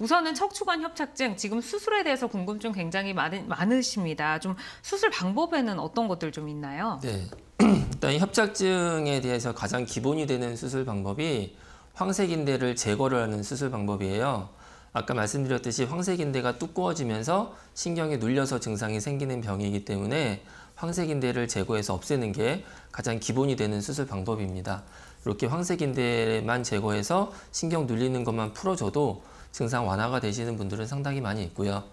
우선은 척추관 협착증 지금 수술에 대해서 궁금증 굉장히 많, 많으십니다. 좀 수술 방법에는 어떤 것들 좀 있나요? 네. 일단 협착증에 대해서 가장 기본이 되는 수술 방법이 황색인대를 제거를 하는 수술 방법이에요. 아까 말씀드렸듯이 황색인대가 두꺼워지면서 신경이 눌려서 증상이 생기는 병이기 때문에 황색인대를 제거해서 없애는 게 가장 기본이 되는 수술 방법입니다. 이렇게 황색인대만 제거해서 신경 눌리는 것만 풀어줘도 증상 완화가 되시는 분들은 상당히 많이 있고요.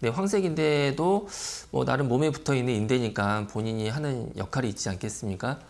근데 황색인데도 뭐 나름 몸에 붙어 있는 인대니까 본인이 하는 역할이 있지 않겠습니까?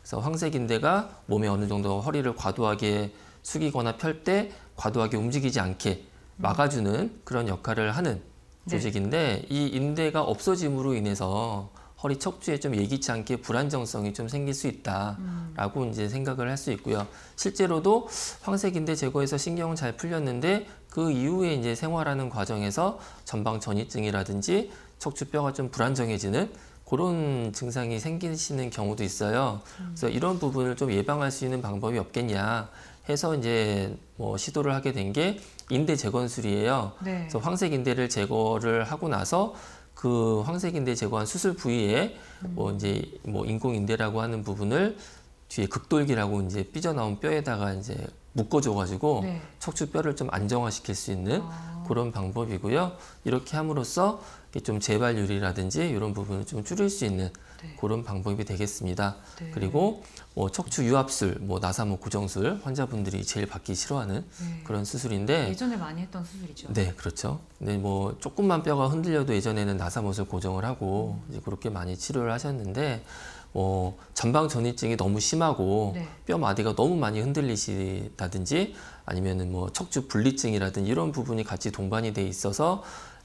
그래서 황색인대가 몸에 어느 정도 허리를 과도하게 숙이거나 펼 때 과도하게 움직이지 않게 막아주는 그런 역할을 하는 네. 조직인데 네. 이 인대가 없어짐으로 인해서 허리 척추에 좀 예기치 않게 불안정성이 좀 생길 수 있다라고 음. 이제 생각을 할 수 있고요. 실제로도 황색인대 제거해서 신경은 잘 풀렸는데 그 이후에 이제 생활하는 과정에서 전방 전이증이라든지 척추뼈가 좀 불안정해지는 그런 증상이 생기시는 경우도 있어요. 음. 그래서 이런 부분을 좀 예방할 수 있는 방법이 없겠냐 해서 이제 뭐 시도를 하게 된 게 인대 재건술이에요. 네. 그래서 황색 인대를 제거를 하고 나서 그 황색인대 제거한 수술 부위에 뭐 이제 뭐 인공인대라고 하는 부분을 뒤에 극돌기라고 이제 삐져나온 뼈에다가 이제 묶어줘가지고 네. 척추뼈를 좀 안정화시킬 수 있는 아. 그런 방법이고요. 이렇게 함으로써 좀 재발률이라든지 이런 부분을 좀 줄일 수 있는 네. 그런 방법이 되겠습니다. 네. 그리고 뭐 척추 유압술, 뭐 나사모 고정술 환자분들이 제일 받기 싫어하는 네. 그런 수술인데 예전에 많이 했던 수술이죠. 네, 그렇죠. 근데 뭐 조금만 뼈가 흔들려도 예전에는 나사못을 고정을 하고 음. 이제 그렇게 많이 치료를 하셨는데 어, 전방 전이증이 너무 심하고 네. 뼈 마디가 너무 많이 흔들리시다든지 아니면은 뭐 척추 분리증이라든지 이런 부분이 같이 동반이 돼 있어서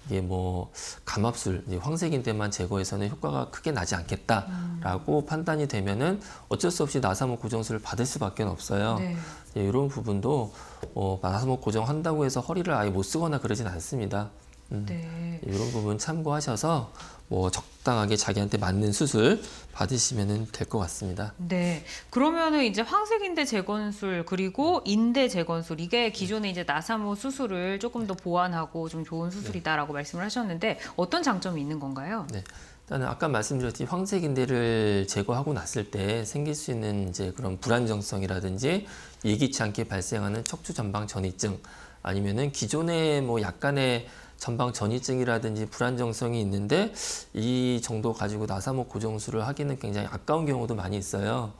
이게 뭐 감압술, 황색인데만 제거해서는 효과가 크게 나지 않겠다라고 음. 판단이 되면은 어쩔 수 없이 나사목 고정술을 받을 수밖에 없어요. 네. 예, 이런 부분도 어, 나사목 고정한다고 해서 허리를 아예 못 쓰거나 그러진 않습니다. 음. 네. 이런 부분 참고하셔서 뭐 적당하게 자기한테 맞는 수술 받으시면 될 것 같습니다. 네. 그러면은 이제 황색 인대 재건술 그리고 인대 재건술 이게 기존에 이제 나사모 수술을 조금 더 보완하고 좀 좋은 수술이다라고 네. 말씀을 하셨는데 어떤 장점이 있는 건가요? 네. 일단은 아까 말씀드렸듯이 황색 인대를 제거하고 났을 때 생길 수 있는 이제 그런 불안정성이라든지 예기치 않게 발생하는 척추 전방 전이증 아니면은 기존에 뭐 약간의 전방 전이증이라든지 불안정성이 있는데 이 정도 가지고 나사목 고정술을 하기는 굉장히 아까운 경우도 많이 있어요.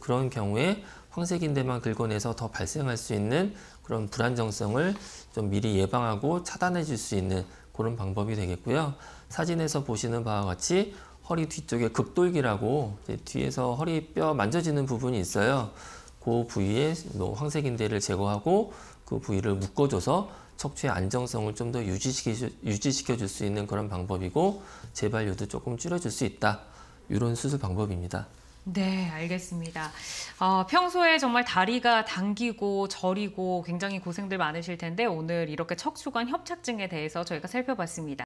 그런 경우에 황색인대만 긁어내서 더 발생할 수 있는 그런 불안정성을 좀 미리 예방하고 차단해 줄 수 있는 그런 방법이 되겠고요. 사진에서 보시는 바와 같이 허리 뒤쪽에 극돌기라고 뒤에서 허리뼈 만져지는 부분이 있어요. 그 부위에 뭐 황색인대를 제거하고 그 부위를 묶어줘서 척추의 안정성을 좀 더 유지시켜, 줄 수 있는 그런 방법이고 재발률도 조금 줄여줄 수 있다. 이런 수술 방법입니다. 네, 알겠습니다. 어, 평소에 정말 다리가 당기고 저리고 굉장히 고생들 많으실 텐데 오늘 이렇게 척추관 협착증에 대해서 저희가 살펴봤습니다.